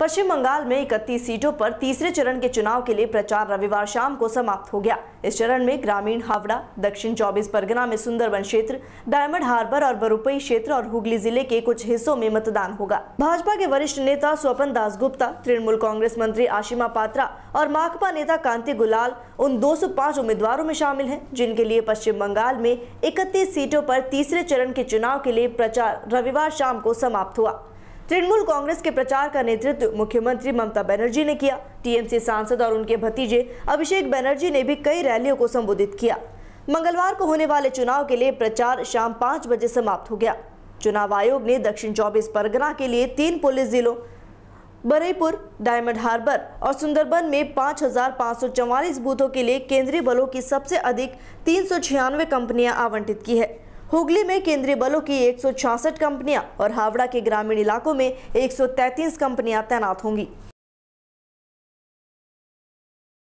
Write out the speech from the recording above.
पश्चिम बंगाल में 31 सीटों पर तीसरे चरण के चुनाव के लिए प्रचार रविवार शाम को समाप्त हो गया इस चरण में ग्रामीण हावड़ा दक्षिण चौबीस परगना में सुंदरबन क्षेत्र डायमंड हार्बर और बरुपई क्षेत्र और हुगली जिले के कुछ हिस्सों में मतदान होगा भाजपा के वरिष्ठ नेता स्वपन दास गुप्ता तृणमूल कांग्रेस मंत्री आशिमा पात्रा और माकपा नेता कांति गुलाल उन दो उम्मीदवारों में शामिल है जिनके लिए पश्चिम बंगाल में इकतीस सीटों आरोप तीसरे चरण के चुनाव के लिए प्रचार रविवार शाम को समाप्त हुआ तृणमूल कांग्रेस के प्रचार का नेतृत्व मुख्यमंत्री ममता बनर्जी ने किया टीएमसी सांसद और उनके भतीजे अभिषेक बनर्जी ने भी कई रैलियों को संबोधित किया मंगलवार को होने वाले चुनाव के लिए प्रचार शाम पाँच बजे समाप्त हो गया चुनाव आयोग ने दक्षिण चौबीस परगना के लिए तीन पुलिस जिलों बरेपुर डायमंड हार्बर और सुंदरबन में 5,544 बूथों के लिए केंद्रीय बलों की सबसे अधिक तीन कंपनियां आवंटित की है हुगली में केंद्रीय बलों की एक कंपनियां और हावड़ा के ग्रामीण इलाकों में 133 कंपनियां तैनात होंगी